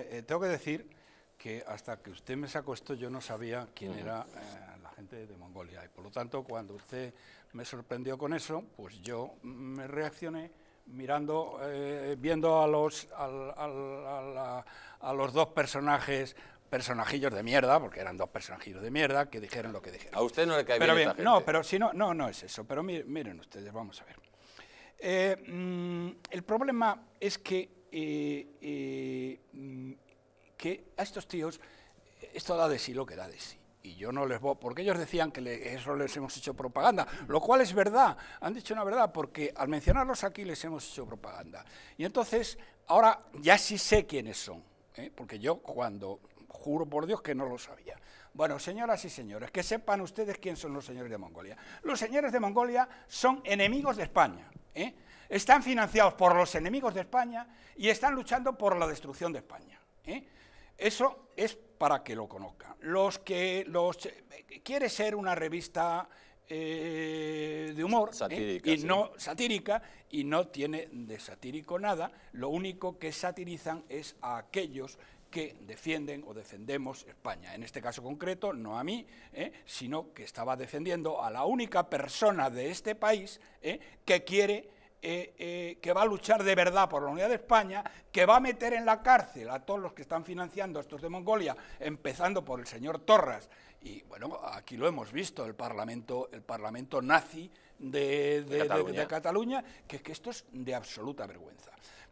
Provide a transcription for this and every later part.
Eh, eh, tengo que decir que hasta que usted me sacó esto yo no sabía quién era eh, la gente de Mongolia. Y por lo tanto, cuando usted me sorprendió con eso, pues yo me reaccioné mirando, viendo a los, a, los dos personajes personajillos de mierda, porque eran dos personajillos de mierda, que dijeron lo que dijeron. A usted no le cae bien, No, pero si no, no, no es eso. Pero miren, ustedes, vamos a ver. Mm, el problema es que eh, eh, mm, que a estos tíos esto da de sí lo que da de sí. Y yo no les voy, porque ellos decían que eso les hemos hecho propaganda, lo cual es verdad, han dicho una verdad, porque al mencionarlos aquí les hemos hecho propaganda. Y entonces, ahora ya sí sé quiénes son, ¿eh? porque yo cuando, juro por Dios que no lo sabía. Bueno, señoras y señores, que sepan ustedes quién son los señores de Mongolia. Los señores de Mongolia son enemigos de España. ¿eh? están financiados por los enemigos de España y están luchando por la destrucción de España. ¿eh? Eso es para que lo conozcan. Los que los, eh, quiere ser una revista de humor y no satírica y no tiene de satírico nada. Lo único que satirizan es a aquellos que defienden o defendemos España. En este caso concreto, no a mí, ¿eh? sino que estaba defendiendo a la única persona de este país ¿eh? que quiere... Eh, que va a luchar de verdad por la unidad de España, que va a meter en la cárcel a todos los que están financiando a estos de Mongolia, empezando por el señor Torras. Y bueno, aquí lo hemos visto, el Parlamento, el parlamento nazi de, Cataluña. que esto es de absoluta vergüenza.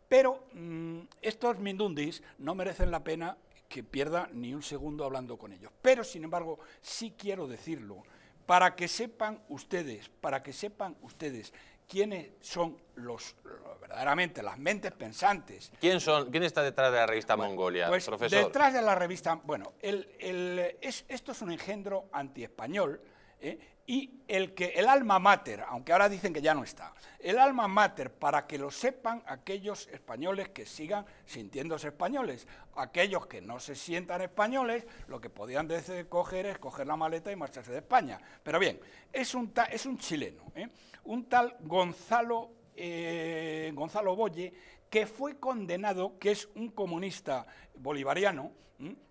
Pero mm, estos mindundis no merecen la pena que pierda ni un segundo hablando con ellos. Pero, sin embargo, sí quiero decirlo, para que sepan ustedes, para que sepan ustedes quiénes son los, verdaderamente las mentes pensantes. ¿Quién, está detrás de la revista Mongolia, pues, profesor? Detrás de la revista, bueno, esto es un engendro antiespañol, ¿eh? y el que el alma mater, aunque ahora dicen que ya no está, el alma mater para que lo sepan aquellos españoles que sigan sintiéndose españoles, aquellos que no se sientan españoles, lo que podían coger es coger la maleta y marcharse de España. Pero bien, es un es un chileno, ¿eh? un tal Gonzalo eh, Gonzalo Boye que fue condenado, que es un comunista bolivariano,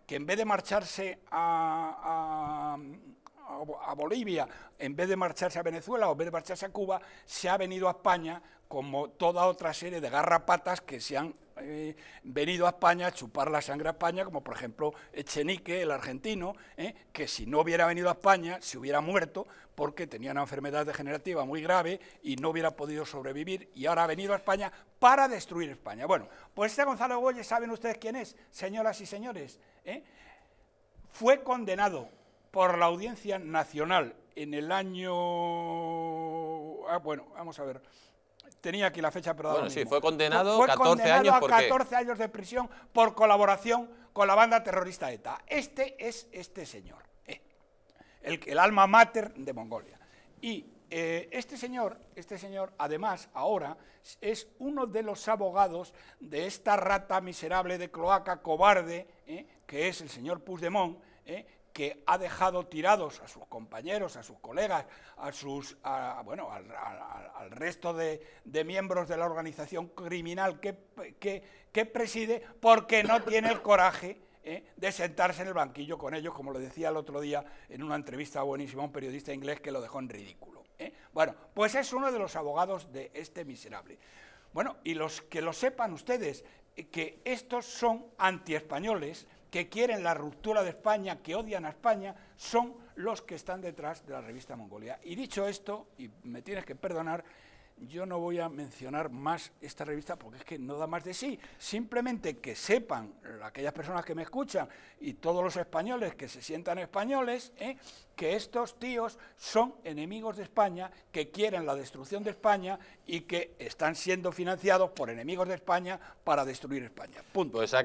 que en vez de marcharse a a Bolivia, en vez de marcharse a Venezuela o en vez de marcharse a Cuba, se ha venido a España como toda otra serie de garrapatas que se han eh, venido a España a chupar la sangre a España, como por ejemplo Echenique, el argentino, eh, que si no hubiera venido a España se hubiera muerto porque tenía una enfermedad degenerativa muy grave y no hubiera podido sobrevivir y ahora ha venido a España para destruir España. Bueno, pues este Gonzalo Goyes, ¿saben ustedes quién es? Señoras y señores, eh, fue condenado por la Audiencia Nacional en el año... Ah, bueno, vamos a ver. Tenía aquí la fecha, pero... Bueno, sí, fue condenado, fue condenado a 14 años de prisión por colaboración con la banda terrorista ETA. Este es este señor, eh, el, alma mater de Mongolia. Y eh, este, señor, este señor, además, ahora es uno de los abogados de esta rata miserable de cloaca cobarde, eh, que es el señor Puigdemont, eh, que ha dejado tirados a sus compañeros, a sus colegas, a sus, bueno, al, resto de, miembros de la organización criminal que, que, preside, porque no tiene el coraje ¿eh? de sentarse en el banquillo con ellos, como lo decía el otro día en una entrevista buenísima a un periodista inglés que lo dejó en ridículo. ¿eh? Bueno, pues es uno de los abogados de este miserable. Bueno, y los que lo sepan ustedes, eh, que estos son antiespañoles, que quieren la ruptura de España, que odian a España, son los que están detrás de la revista Mongolia. Y dicho esto, y me tienes que perdonar, yo no voy a mencionar más esta revista porque es que no da más de sí. Simplemente que sepan aquellas personas que me escuchan y todos los españoles que se sientan españoles, ¿eh? que estos tíos son enemigos de España, que quieren la destrucción de España y que están siendo financiados por enemigos de España para destruir España. Punto. Pues